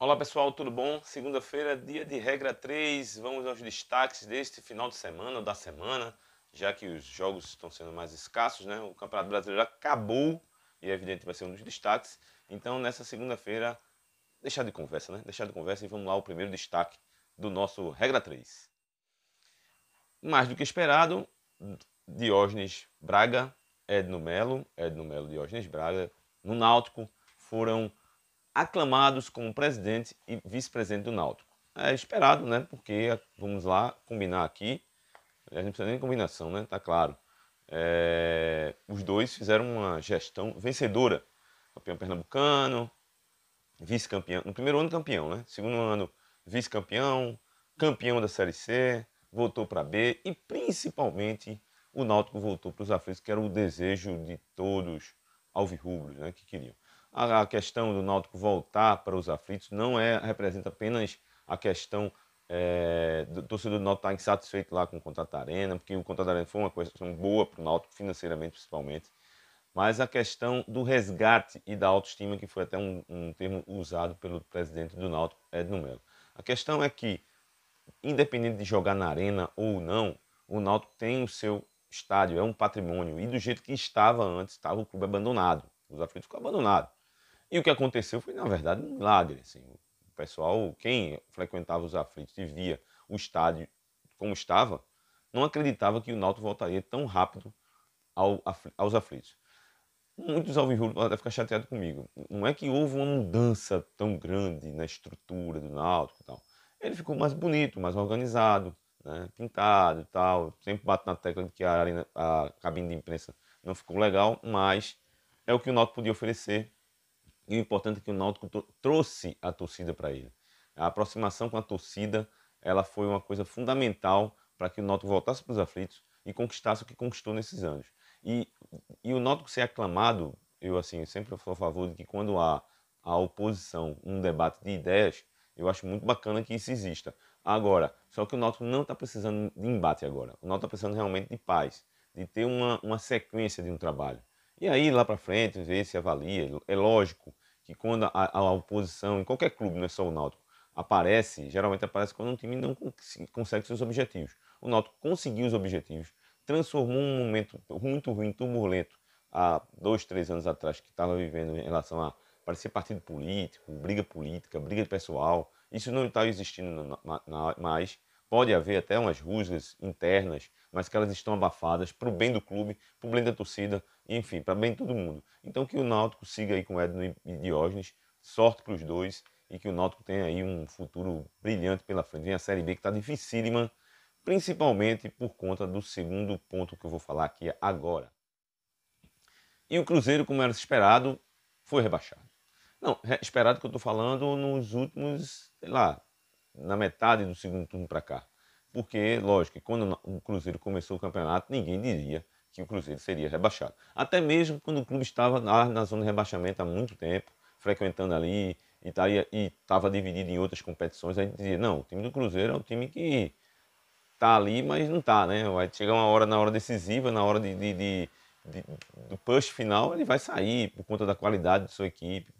Olá pessoal, tudo bom? Segunda-feira, dia de regra 3. Vamos aos destaques deste final de semana, da semana, já que os jogos estão sendo mais escassos, né? O Campeonato Brasileiro acabou e, é evidente, vai ser um dos destaques. Então, nessa segunda-feira, deixar de conversa, né? Deixar de conversa e vamos lá ao primeiro destaque do nosso regra 3. Mais do que esperado, Diógenes Braga, Edno Melo, Edno Melo, Diógenes Braga, no Náutico, foram aclamados como presidente e vice-presidente do Náutico. É esperado, né? Porque, vamos lá, combinar aqui, a gente não precisa nem de combinação, né? Tá claro. É, os dois fizeram uma gestão vencedora. Campeão pernambucano, vice-campeão. No primeiro ano, campeão, né? Segundo ano, vice-campeão, campeão da Série C, voltou para B e principalmente o Náutico voltou para os aflitos, que era o desejo de todos alvirrubros, né? Que queriam a questão do Náutico voltar para os aflitos não é representa apenas a questão é, do torcedor do Náutico estar tá insatisfeito lá com o Contrato Arena, porque o Contrato Arena foi uma coisa boa para o Náutico, financeiramente principalmente, mas a questão do resgate e da autoestima, que foi até um, um termo usado pelo presidente do Náutico, Edno Melo. A questão é que, independente de jogar na Arena ou não, o Náutico tem o seu estádio, é um patrimônio, e do jeito que estava antes, estava o clube abandonado, os aflitos ficam abandonados. E o que aconteceu foi, na verdade, um milagre. Assim. O pessoal, quem frequentava os aflitos e via o estádio como estava, não acreditava que o Náutico voltaria tão rápido ao, aos aflitos. Muitos alvinhos podem ficar chateados comigo. Não é que houve uma mudança tão grande na estrutura do Náutico e tal. Ele ficou mais bonito, mais organizado, né? pintado e tal. Sempre bato na tecla de que a, arena, a cabine de imprensa não ficou legal, mas é o que o Náutico podia oferecer e o importante é que o Náutico trouxe a torcida para ele. A aproximação com a torcida ela foi uma coisa fundamental para que o Náutico voltasse para os aflitos e conquistasse o que conquistou nesses anos. E, e o Náutico ser aclamado, eu assim sempre sou a favor de que quando há a oposição, um debate de ideias, eu acho muito bacana que isso exista. Agora, só que o Náutico não está precisando de embate agora. O Náutico está precisando realmente de paz, de ter uma, uma sequência de um trabalho. E aí, lá para frente, ver se avalia. É lógico que quando a, a oposição, em qualquer clube, não é só o Náutico, aparece, geralmente aparece quando um time não consegue seus objetivos. O Náutico conseguiu os objetivos, transformou um momento muito ruim, turbulento, há dois, três anos atrás, que estava vivendo em relação a parecer partido político, briga política, briga pessoal. Isso não está existindo mais. Pode haver até umas rusgas internas, mas que elas estão abafadas para o bem do clube, para o bem da torcida, enfim, para bem de todo mundo. Então que o Náutico siga aí com Edno e Diógenes, sorte para os dois e que o Náutico tenha aí um futuro brilhante pela frente. Vem a Série B que está dificílima, principalmente por conta do segundo ponto que eu vou falar aqui agora. E o Cruzeiro, como era esperado, foi rebaixado. Não, é esperado que eu estou falando nos últimos, sei lá, na metade do segundo turno para cá. Porque, lógico, quando o Cruzeiro começou o campeonato, ninguém diria que o Cruzeiro seria rebaixado. Até mesmo quando o clube estava na, na zona de rebaixamento há muito tempo, frequentando ali e estava dividido em outras competições, a gente dizia, não, o time do Cruzeiro é um time que está ali, mas não está, né? Vai chegar uma hora, na hora decisiva, na hora de, de, de, de do push final, ele vai sair por conta da qualidade de sua equipe.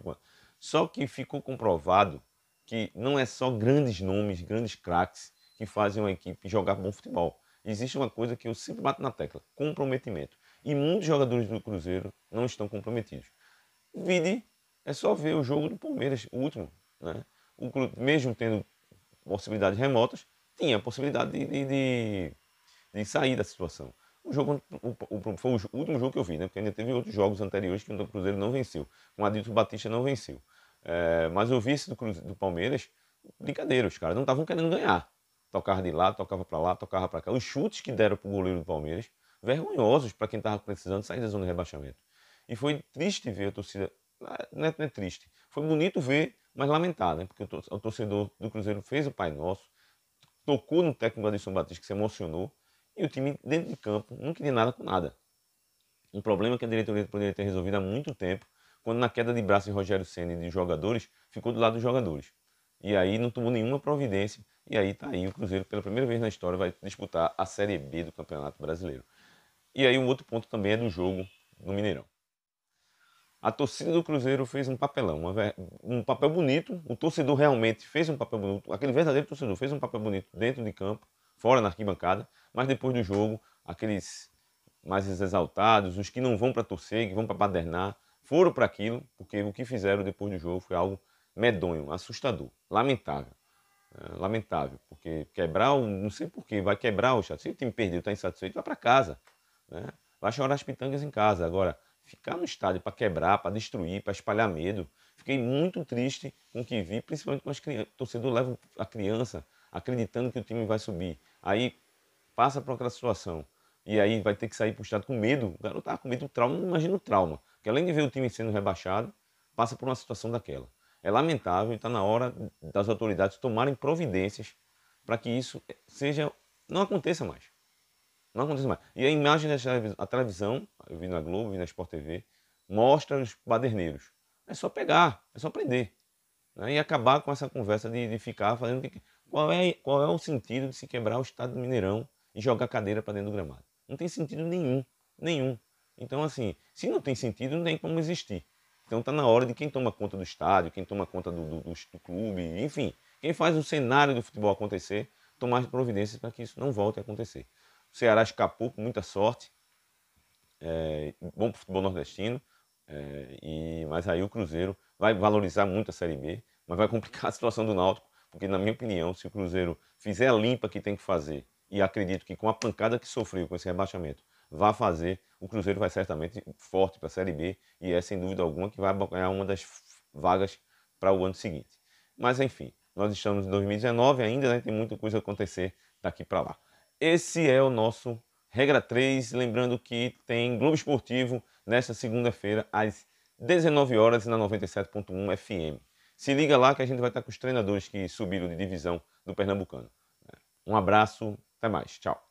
Só que ficou comprovado que não é só grandes nomes, grandes craques que fazem uma equipe jogar bom futebol. Existe uma coisa que eu sempre bato na tecla: comprometimento. E muitos jogadores do Cruzeiro não estão comprometidos. Vide é só ver o jogo do Palmeiras, o último. Né? O clube, mesmo tendo possibilidades remotas, tinha a possibilidade de, de, de, de sair da situação. O jogo, o, o, foi o último jogo que eu vi, né? porque ainda teve outros jogos anteriores que o Cruzeiro não venceu. O Adilson Batista não venceu. É, mas o vice do, do Palmeiras, brincadeira, os caras não estavam querendo ganhar. Tocava de lá, tocava para lá, tocava para cá. Os chutes que deram para o goleiro do Palmeiras, vergonhosos para quem estava precisando sair da zona de rebaixamento. E foi triste ver a torcida. Ah, não é, não é triste. Foi bonito ver, mas lamentar, né? Porque o torcedor do Cruzeiro fez o Pai Nosso, tocou no técnico Adilson Batista, que se emocionou, e o time dentro de campo não queria nada com nada. Um problema que a diretoria poderia ter resolvido há muito tempo, quando na queda de braço de Rogério Senna e de jogadores, ficou do lado dos jogadores. E aí não tomou nenhuma providência. E aí tá aí o Cruzeiro, pela primeira vez na história, vai disputar a Série B do Campeonato Brasileiro. E aí um outro ponto também é do jogo no Mineirão. A torcida do Cruzeiro fez um papelão, um papel bonito. O torcedor realmente fez um papel bonito. Aquele verdadeiro torcedor fez um papel bonito dentro de campo, fora na arquibancada. Mas depois do jogo, aqueles mais exaltados, os que não vão para torcer, que vão para padernar, foram para aquilo, porque o que fizeram depois do jogo foi algo medonho, assustador, lamentável. É, lamentável, porque quebrar, não sei porquê, vai quebrar o chato. Se o time perdeu, está insatisfeito, vai para casa. Né? Vai chorar as pitangas em casa. Agora, ficar no estádio para quebrar, para destruir, para espalhar medo. Fiquei muito triste com o que vi, principalmente com as crianças. O torcedor leva a criança acreditando que o time vai subir. Aí passa para outra situação. E aí vai ter que sair para o estádio com medo. O garoto estava com medo do trauma, não imagina o trauma que além de ver o time sendo rebaixado, passa por uma situação daquela. É lamentável e então, está na hora das autoridades tomarem providências para que isso seja não aconteça mais. Não aconteça mais. E a imagem da televisão, eu vi na Globo, vi na Sport TV, mostra os baderneiros. É só pegar, é só prender. Né? E acabar com essa conversa de, de ficar fazendo. Que, qual, é, qual é o sentido de se quebrar o estado do Mineirão e jogar cadeira para dentro do gramado? Não tem sentido nenhum, nenhum. Então, assim, se não tem sentido, não tem como existir. Então está na hora de quem toma conta do estádio, quem toma conta do, do, do, do clube, enfim, quem faz o cenário do futebol acontecer, tomar providências para que isso não volte a acontecer. O Ceará escapou com muita sorte, é, bom para o futebol nordestino, é, e, mas aí o Cruzeiro vai valorizar muito a Série B, mas vai complicar a situação do Náutico, porque, na minha opinião, se o Cruzeiro fizer a limpa que tem que fazer, e acredito que com a pancada que sofreu com esse rebaixamento, vá fazer, o Cruzeiro vai certamente forte para a Série B e é sem dúvida alguma que vai ganhar uma das vagas para o ano seguinte. Mas enfim, nós estamos em 2019 ainda, né? tem muita coisa a acontecer daqui para lá. Esse é o nosso Regra 3, lembrando que tem Globo Esportivo nesta segunda-feira às 19 horas na 97.1 FM. Se liga lá que a gente vai estar com os treinadores que subiram de divisão do Pernambucano. Um abraço, até mais, tchau.